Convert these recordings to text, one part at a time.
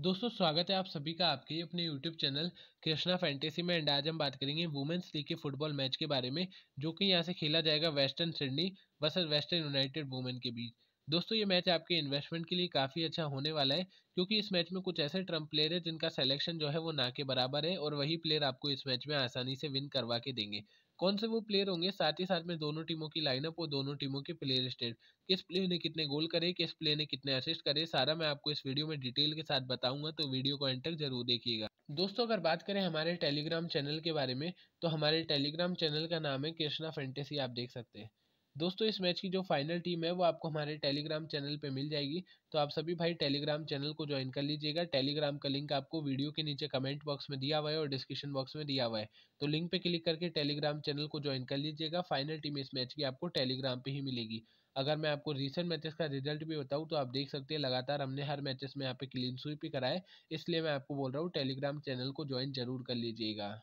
दोस्तों स्वागत है आप सभी का आपके अपने यूट्यूब चैनल कृष्णा फैंटेसी में एंड आज हम बात करेंगे वुमेंस लीग के फुटबॉल मैच के बारे में जो कि यहाँ से खेला जाएगा वेस्टर्न सिडनी बस वेस्टर्न यूनाइटेड वुमेन के बीच दोस्तों ये मैच आपके इन्वेस्टमेंट के लिए काफ़ी अच्छा होने वाला है क्योंकि इस मैच में कुछ ऐसे ट्रम्प प्लेयर है जिनका सिलेक्शन जो है वो ना के बराबर है और वही प्लेयर आपको इस मैच में आसानी से विन करवा के देंगे कौन से वो प्लेयर होंगे साथ ही साथ में दोनों टीमों की लाइनअप और दोनों टीमों के प्लेयर स्टेट किस प्लेयर ने कितने गोल करे किस प्लेयर ने कितने असिस्ट करे सारा मैं आपको इस वीडियो में डिटेल के साथ बताऊंगा तो वीडियो को एंड तक जरूर देखिएगा दोस्तों अगर बात करें हमारे टेलीग्राम चैनल के बारे में तो हमारे टेलीग्राम चैनल का नाम है कृष्णा फेंटेसी आप देख सकते हैं दोस्तों इस मैच की जो फाइनल टीम है वो आपको हमारे टेलीग्राम चैनल पे मिल जाएगी तो आप सभी भाई टेलीग्राम चैनल को ज्वाइन कर लीजिएगा टेलीग्राम का लिंक आपको वीडियो के नीचे कमेंट बॉक्स में दिया हुआ है और डिस्क्रिप्शन बॉक्स में दिया हुआ है तो लिंक पे क्लिक करके टेलीग्राम चैनल को ज्वाइन कर लीजिएगा फाइनल टीम इस मैच की आपको टेलीग्राम पर ही मिलेगी अगर मैं आपको रिसेंट मैचेस का रिजल्ट भी बताऊँ तो आप देख सकते हैं लगातार हमने हर मैचेस में यहाँ पे क्लीन स्वीप भी कराए इसलिए मैं आपको बोल रहा हूँ टेलीग्राम चैनल को ज्वाइन जरूर कर लीजिएगा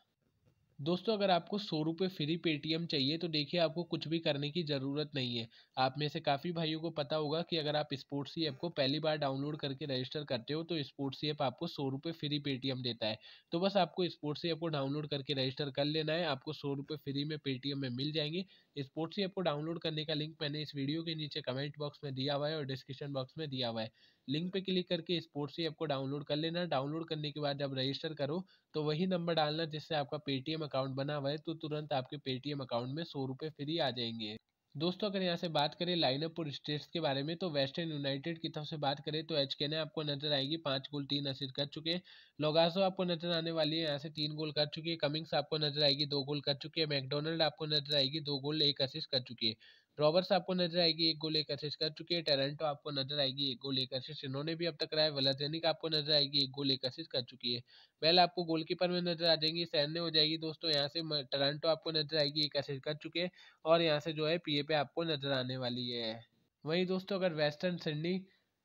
दोस्तों अगर आपको सौ रुपये फ्री पेटीएम चाहिए तो देखिए आपको कुछ भी करने की ज़रूरत नहीं है आप में से काफ़ी भाइयों को पता होगा कि अगर आप स्पोर्ट्स ही ऐप को पहली बार डाउनलोड करके रजिस्टर करते हो तो स्पोर्ट्स ही ऐप आपको सौ रुपये फ्री पेटीएम देता है तो बस आपको स्पोर्ट्स ही ऐप को डाउनलोड करके रजिस्टर कर लेना है आपको सौ रुपये फ्री में पेटीएम में मिल जाएंगे स्पोर्ट्स ही ऐप को डाउनलोड करने का लिंक मैंने इस वीडियो के नीचे कमेंट बॉक्स में दिया हुआ है और डिस्क्रिप्शन बॉक्स में दिया हुआ है लिंक पे क्लिक करके स्पोर्ट्स ही ऐप को डाउनलोड कर लेना डाउनलोड करने के बाद जब रजिस्टर करो तो वही नंबर डालना जिससे आपका पेटीएम अकाउंट बना हुआ है तो तुरंत आपके पेटीएम अकाउंट में सौ रुपये फ्री आ जाएंगे दोस्तों अगर यहाँ से बात करें लाइनअप और स्टेट्स के बारे में तो वेस्टर्न यूनाइटेड की तरफ से बात करें तो एच के ने आपको नजर आएगी पांच गोल तीन असिस्ट कर चुके हैं लोगासो आपको नजर आने वाली है यहाँ से तीन गोल कर चुकी है कमिंग्स आपको नजर आएगी दो गोल कर चुकी है मैकडोनल्ड आपको नजर आएगी दो गोल एक असिस्ट कर चुकी है रॉबर्ट्स आपको नजर आएगी एक गोल एक असिस्ट कर चुके हैं टेरेंटो आपको नजर आएगी एक गोल एक असिस्ट इन्होंने भी अब तक कराया वलाजेनिक आपको नजर आएगी एक गोल एक असिस्ट कर चुकी है बेल आपको गोलकीपर में नजर आ जाएंगी सैन्य हो जाएगी दोस्तों यहाँ से टेरेंटो आपको नजर आएगी एक असिस्ट कर चुके हैं और यहाँ से जो है पी पे आपको नजर आने वाली है वही दोस्तों अगर वेस्टर्न सिडनी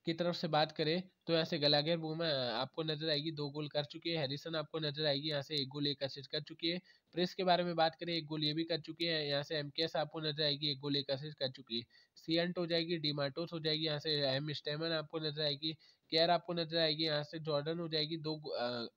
की तरफ से बात करें तो ऐसे गलागेर बुमा आपको नजर आएगी दो गोल कर चुकी है हैरिसन आपको नजर आएगी यहाँ से एक गोल एक असिस्ट कर चुकी है प्रेस के बारे में बात करें एक गोल ये भी कर चुकी है यहाँ से एमकेएस आपको नजर आएगी एक गोल एक असिस्ट कर चुकी है सीएंट हो जाएगी डिमार्टोस हो जाएगी यहाँ से एम स्टेमन आपको नजर आएगी केयर आपको नजर आएगी यहाँ से जॉर्डन हो जाएगी दो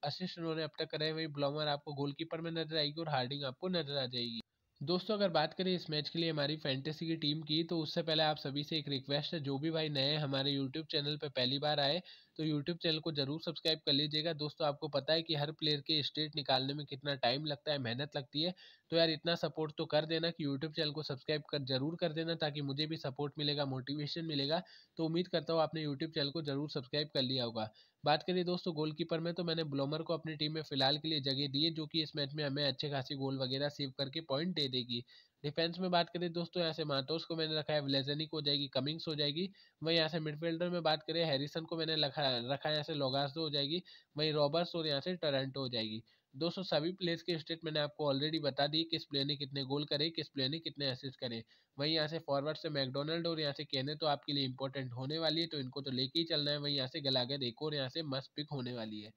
असिस्ट उन्होंने अब तक करे वही ब्लॉमर आपको गोलकीपर में नजर आएगी और हार्डिंग आपको नजर आ जाएगी दोस्तों अगर बात करें इस मैच के लिए हमारी फैंटेसी की टीम की तो उससे पहले आप सभी से एक रिक्वेस्ट है जो भी भाई नए हमारे यूट्यूब चैनल पर पहली बार आए तो यूट्यूब चैनल को ज़रूर सब्सक्राइब कर लीजिएगा दोस्तों आपको पता है कि हर प्लेयर के स्टेट निकालने में कितना टाइम लगता है मेहनत लगती है तो यार इतना सपोर्ट तो कर देना कि यूट्यूब चैनल को सब्सक्राइब कर जरूर कर देना ताकि मुझे भी सपोर्ट मिलेगा मोटिवेशन मिलेगा तो उम्मीद करता हूँ आपने यूट्यूब चैनल को ज़रूर सब्सक्राइब कर लिया होगा बात करिए दोस्तों गोलकीपर में तो मैंने ब्लोमर को अपनी टीम में फिलहाल के लिए जगह दी है जो कि इस मैच में हमें अच्छे खासी गोल वगैरह सेव करके पॉइंट दे देगी डिफेंस में बात करें दोस्तों यहाँ से मार्टोस को मैंने रखा है लेजनिक हो जाएगी कमिंग्स हो जाएगी वहीं यहाँ से मिडफील्डर में बात करें हैरिसन को मैंने रखा रखा है यहाँ से लोगासो हो जाएगी वहीं रॉबर्ट्स और यहाँ से टोरेंटो हो जाएगी दोस्तों सभी प्लेयर्स के स्टेट मैंने आपको ऑलरेडी बता दी किस प्लेयर ने कितने गोल करे किस प्लेयर ने कितने असिस्ट करे वहीं यहाँ से फॉरवर्ड से मैकडोनल्ड और यहाँ से कहने तो आपके लिए इंपॉर्टेंट होने वाली है तो इनको तो लेके ही चलना है वहीं यहाँ से गलागर एक और यहाँ से मस्त पिक होने वाली है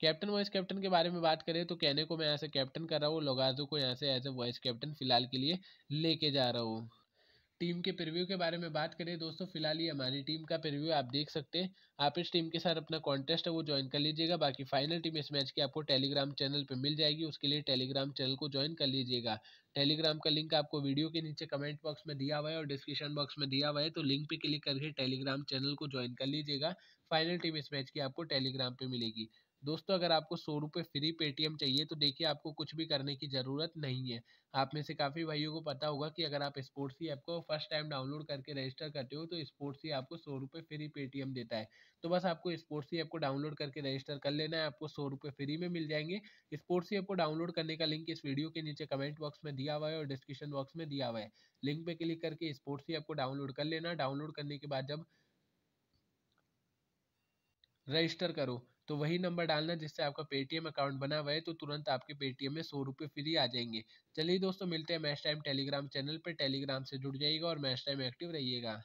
कैप्टन वाइस कैप्टन के बारे में बात करें तो कहने को मैं यहाँ से कैप्टन कर रहा हूँ लोगाजो को यहाँ से एज ए वाइस कैप्टन फिलहाल के लिए लेके जा रहा हूँ टीम के प्रिव्यू के बारे में बात करें दोस्तों फिलहाल ये हमारी टीम का प्रिव्यू आप देख सकते हैं आप इस टीम के साथ अपना कॉन्टेस्ट है वो ज्वाइन कर लीजिएगा बाकी फाइनल टीम इस मैच की आपको टेलीग्राम चैनल पर मिल जाएगी उसके लिए टेलीग्राम चैनल को ज्वाइन कर लीजिएगा टेलीग्राम का लिंक आपको वीडियो के नीचे कमेंट बॉक्स में दिया हुआ है और डिस्क्रिप्शन बॉक्स में दिया हुआ है तो लिंक पे क्लिक करके टेलीग्राम चैनल को ज्वाइन कर लीजिएगा फाइनल टीम इस मैच की आपको टेलीग्राम पे मिलेगी दोस्तों अगर आपको सौ रुपये फ्री पेटीएम चाहिए तो देखिए आपको कुछ भी करने की ज़रूरत नहीं है आप में से काफ़ी भाइयों को पता होगा कि अगर आप स्पोर्ट्स ही ऐप को फर्स्ट टाइम डाउनलोड करके रजिस्टर करते हो तो स्पोर्ट्स ही आपको सौ रुपये फ्री पेटीएम देता है तो बस आपको स्पोर्ट्स ही ऐप को डाउनलोड करके रजिस्टर कर लेना है आपको सौ रुपये फ्री में मिल जाएंगे स्पोर्ट्स ही ऐप को डाउनलोड करने का लिंक इस वीडियो के नीचे कमेंट बॉक्स में दिया हुआ है और डिस्क्रिप्शन बॉक्स में दिया हुआ है लिंक पर क्लिक करके स्पोर्ट्स ही ऐप को डाउनलोड कर लेना डाउनलोड करने के बाद जब रजिस्टर करो तो वही नंबर डालना जिससे आपका पेटीएम अकाउंट बना हुआ है तो तुरंत आपके पेटीएम में सौ रुपये फ्री आ जाएंगे चलिए दोस्तों मिलते हैं मैच टाइम टेलीग्राम चैनल पर टेलीग्राम से जुड़ जाइएगा और मैच टाइम एक्टिव रहिएगा